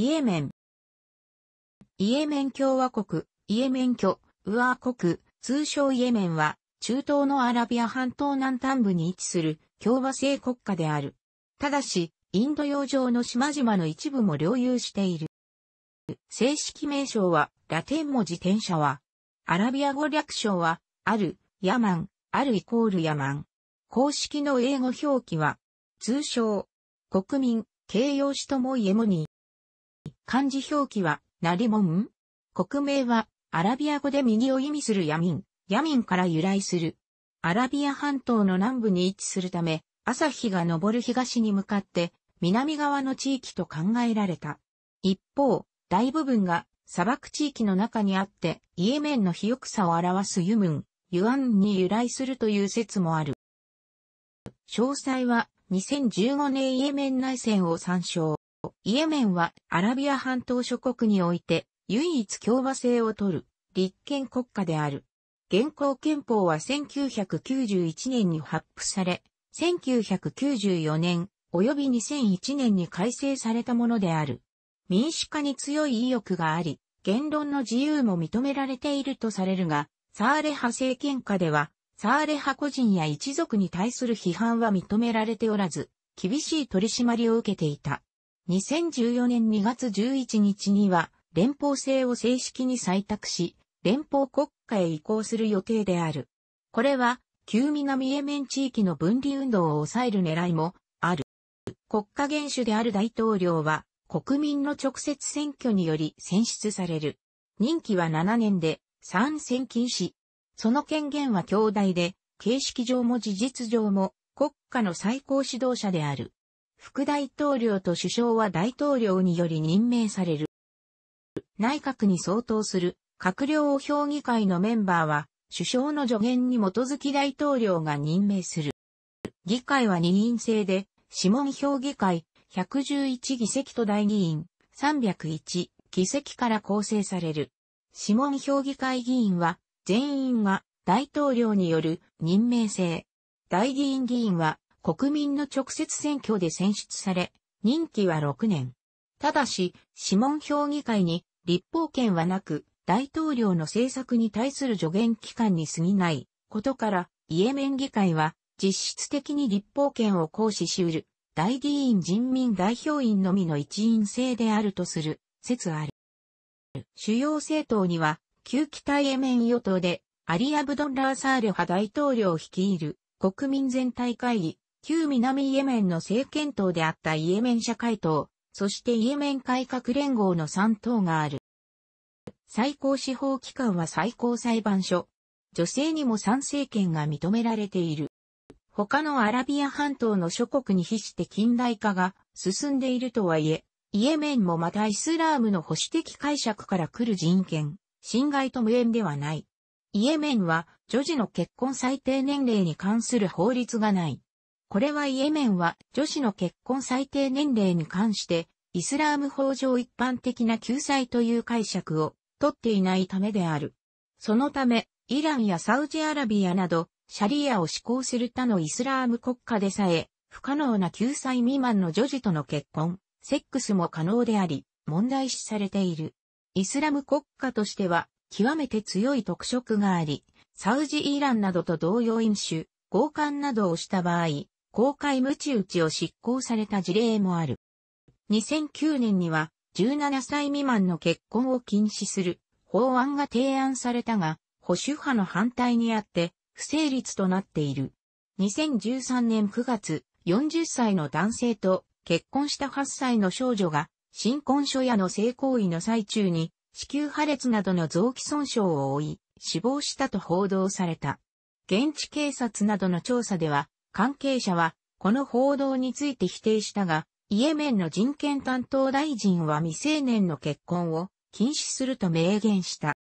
イエメン。イエメン共和国、イエメン居、ウアー国、通称イエメンは、中東のアラビア半島南端部に位置する共和制国家である。ただし、インド洋上の島々の一部も領有している。正式名称は、ラテン文字転写は、アラビア語略称は、ある、ヤマン、あるイコールヤマン。公式の英語表記は、通称、国民、形容詞ともイエモニー。漢字表記は、なりもん国名は、アラビア語で右を意味するヤミン、ヤミンから由来する。アラビア半島の南部に位置するため、朝日が昇る東に向かって、南側の地域と考えられた。一方、大部分が砂漠地域の中にあって、イエメンの肥沃さを表すユムン、ユアンに由来するという説もある。詳細は2015年イエメン内戦を参照。イエメンはアラビア半島諸国において唯一共和制を取る立憲国家である。現行憲法は1991年に発布され、1994年及び2001年に改正されたものである。民主化に強い意欲があり、言論の自由も認められているとされるが、サーレ派政権下では、サーレ派個人や一族に対する批判は認められておらず、厳しい取り締まりを受けていた。2014年2月11日には連邦制を正式に採択し、連邦国家へ移行する予定である。これは、旧南エメン地域の分離運動を抑える狙いもある。国家元首である大統領は、国民の直接選挙により選出される。任期は7年で、参選禁止。その権限は強大で、形式上も事実上も国家の最高指導者である。副大統領と首相は大統領により任命される。内閣に相当する閣僚評議会のメンバーは首相の助言に基づき大統領が任命する。議会は二院制で、諮問評議会111議席と大議員301議席から構成される。諮問評議会議員は全員が大統領による任命制。大議員議員は国民の直接選挙で選出され、任期は6年。ただし、諮問評議会に立法権はなく、大統領の政策に対する助言機関に過ぎないことから、イエメン議会は実質的に立法権を行使しうる、大議員人民代表員のみの一員制であるとする説ある。主要政党には、旧北イエメン与党で、アリ・アブドッラー・サール派大統領を率いる国民全体会議、旧南イエメンの政権党であったイエメン社会党、そしてイエメン改革連合の3党がある。最高司法機関は最高裁判所。女性にも参政権が認められている。他のアラビア半島の諸国に比して近代化が進んでいるとはいえ、イエメンもまたイスラームの保守的解釈から来る人権、侵害と無縁ではない。イエメンは女児の結婚最低年齢に関する法律がない。これはイエメンは女子の結婚最低年齢に関して、イスラーム法上一般的な救済という解釈を取っていないためである。そのため、イランやサウジアラビアなど、シャリアを施行する他のイスラーム国家でさえ、不可能な救済未満の女児との結婚、セックスも可能であり、問題視されている。イスラム国家としては、極めて強い特色があり、サウジイランなどと同様飲酒、強姦などをした場合、公開無知打ちを執行された事例もある。2009年には17歳未満の結婚を禁止する法案が提案されたが、保守派の反対にあって不成立となっている。2013年9月、40歳の男性と結婚した8歳の少女が新婚初夜の性行為の最中に子宮破裂などの臓器損傷を負い死亡したと報道された。現地警察などの調査では関係者は、この報道について否定したが、イエメンの人権担当大臣は未成年の結婚を禁止すると明言した。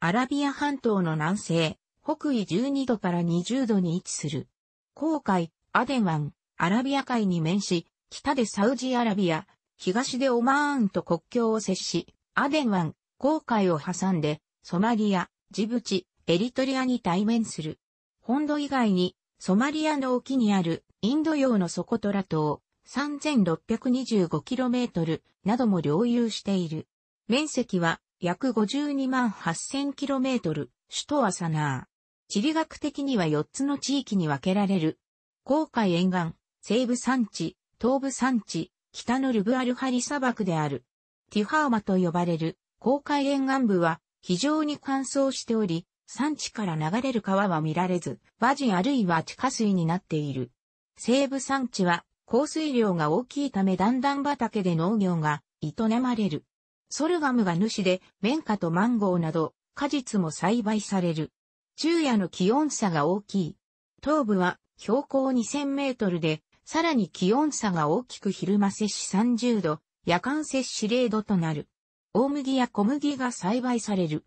アラビア半島の南西、北緯12度から20度に位置する。航海、アデン湾、アラビア海に面し、北でサウジアラビア、東でオマーンと国境を接し、アデン湾、航海を挟んで、ソマリア、ジブチ、エリトリアに対面する。本土以外にソマリアの沖にあるインド洋のソコトラ島 3625km なども領有している。面積は約52万 8000km、首都はサナー。地理学的には4つの地域に分けられる。航海沿岸、西部山地、東部山地、北のルブアルハリ砂漠である。ティファーマと呼ばれる、航海沿岸部は非常に乾燥しており、産地から流れる川は見られず、馬事あるいは地下水になっている。西部産地は降水量が大きいため段々畑で農業が営まれる。ソルガムが主で、綿花とマンゴーなど、果実も栽培される。昼夜の気温差が大きい。東部は標高2000メートルで、さらに気温差が大きく昼間摂氏30度、夜間摂氏0度となる。大麦や小麦が栽培される。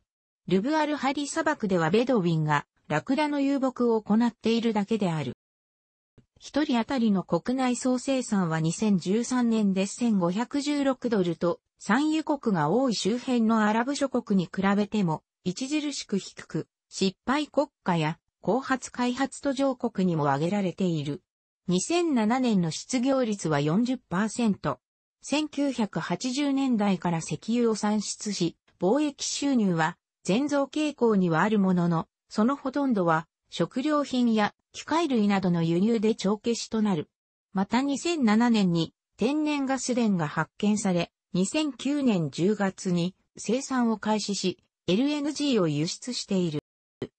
ルブアルハリ砂漠ではベドウィンがラクダの遊牧を行っているだけである。一人当たりの国内総生産は2013年で1516ドルと、産油国が多い周辺のアラブ諸国に比べても、著しく低く、失敗国家や、後発開発途上国にも挙げられている。2007年の失業率は40%。1980年代から石油を産出し、貿易収入は全増傾向にはあるものの、そのほとんどは食料品や機械類などの輸入で帳消しとなる。また2007年に天然ガス田が発見され、2009年10月に生産を開始し、LNG を輸出している。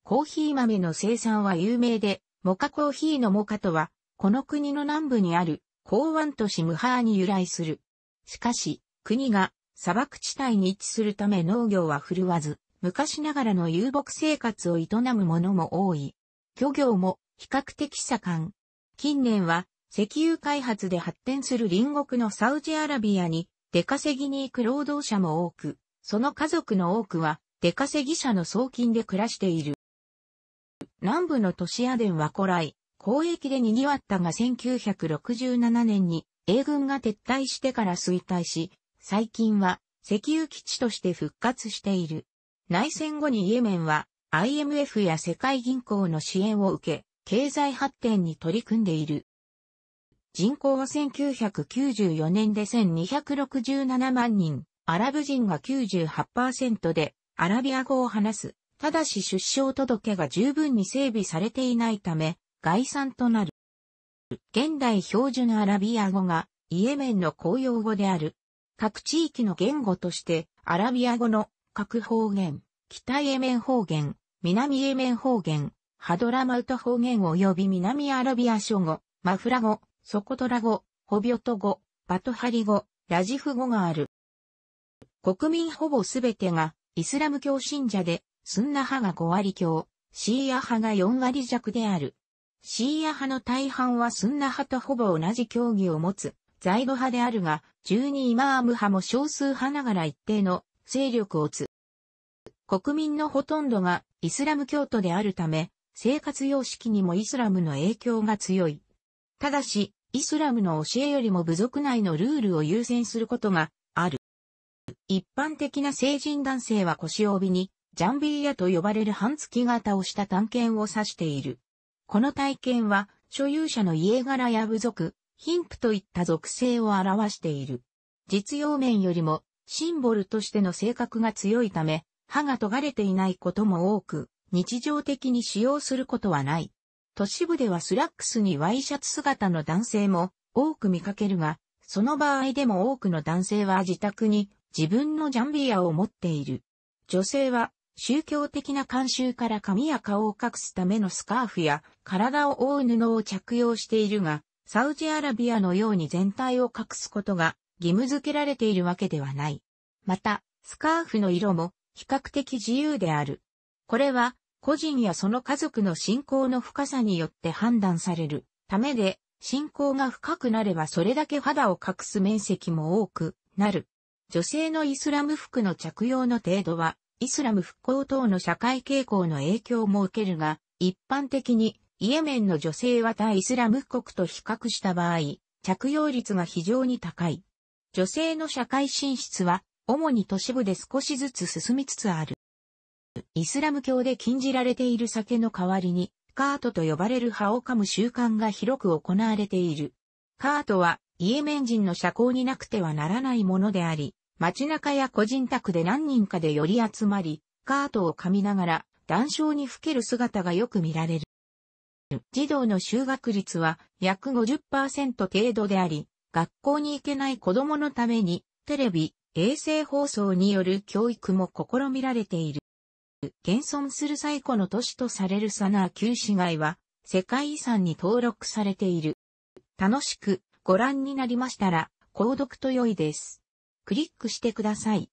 コーヒー豆の生産は有名で、モカコーヒーのモカとは、この国の南部にある港湾都市ムハーに由来する。しかし、国が砂漠地帯に位置するため農業は振るわず、昔ながらの遊牧生活を営む者も多い。漁業も比較的盛ん。近年は石油開発で発展する隣国のサウジアラビアに出稼ぎに行く労働者も多く、その家族の多くは出稼ぎ者の送金で暮らしている。南部の都市アデンは古来、交易で賑わったが1967年に英軍が撤退してから衰退し、最近は石油基地として復活している。内戦後にイエメンは IMF や世界銀行の支援を受け、経済発展に取り組んでいる。人口は1994年で1267万人、アラブ人が98%で、アラビア語を話す。ただし出生届が十分に整備されていないため、概算となる。現代標準アラビア語がイエメンの公用語である。各地域の言語としてアラビア語の各方言、北イエメン方言、南イエメン方言、ハドラマウト方言及び南アラビア諸語、マフラ語、ソコトラ語、ホビョト語、バトハリ語、ラジフ語がある。国民ほぼすべてがイスラム教信者で、スンナ派が5割強、シーア派が4割弱である。シーア派の大半はスンナ派とほぼ同じ教義を持つ、在イ派であるが、12イマーム派も少数派ながら一定の勢力を持つ。国民のほとんどがイスラム教徒であるため、生活様式にもイスラムの影響が強い。ただし、イスラムの教えよりも部族内のルールを優先することがある。一般的な成人男性は腰帯に、ジャンビーヤと呼ばれる半月型をした探検を指している。この体験は、所有者の家柄や部族、貧富といった属性を表している。実用面よりも、シンボルとしての性格が強いため、歯が尖れていないことも多く、日常的に使用することはない。都市部ではスラックスにワイシャツ姿の男性も多く見かけるが、その場合でも多くの男性は自宅に自分のジャンビアを持っている。女性は宗教的な慣習から髪や顔を隠すためのスカーフや体を覆う布を着用しているが、サウジアラビアのように全体を隠すことが義務付けられているわけではない。また、スカーフの色も比較的自由である。これは、個人やその家族の信仰の深さによって判断されるためで、信仰が深くなればそれだけ肌を隠す面積も多くなる。女性のイスラム服の着用の程度は、イスラム復興等の社会傾向の影響も受けるが、一般的にイエメンの女性は対イスラム国と比較した場合、着用率が非常に高い。女性の社会進出は主に都市部で少しずつ進みつつある。イスラム教で禁じられている酒の代わりに、カートと呼ばれる葉を噛む習慣が広く行われている。カートは、イエメン人の社交になくてはならないものであり、街中や個人宅で何人かで寄り集まり、カートを噛みながら、談笑にふける姿がよく見られる。児童の就学率は約50%程度であり、学校に行けない子供のために、テレビ、衛星放送による教育も試みられている。現存する最古の都市とされるサナー旧市街は世界遺産に登録されている。楽しくご覧になりましたら、購読と良いです。クリックしてください。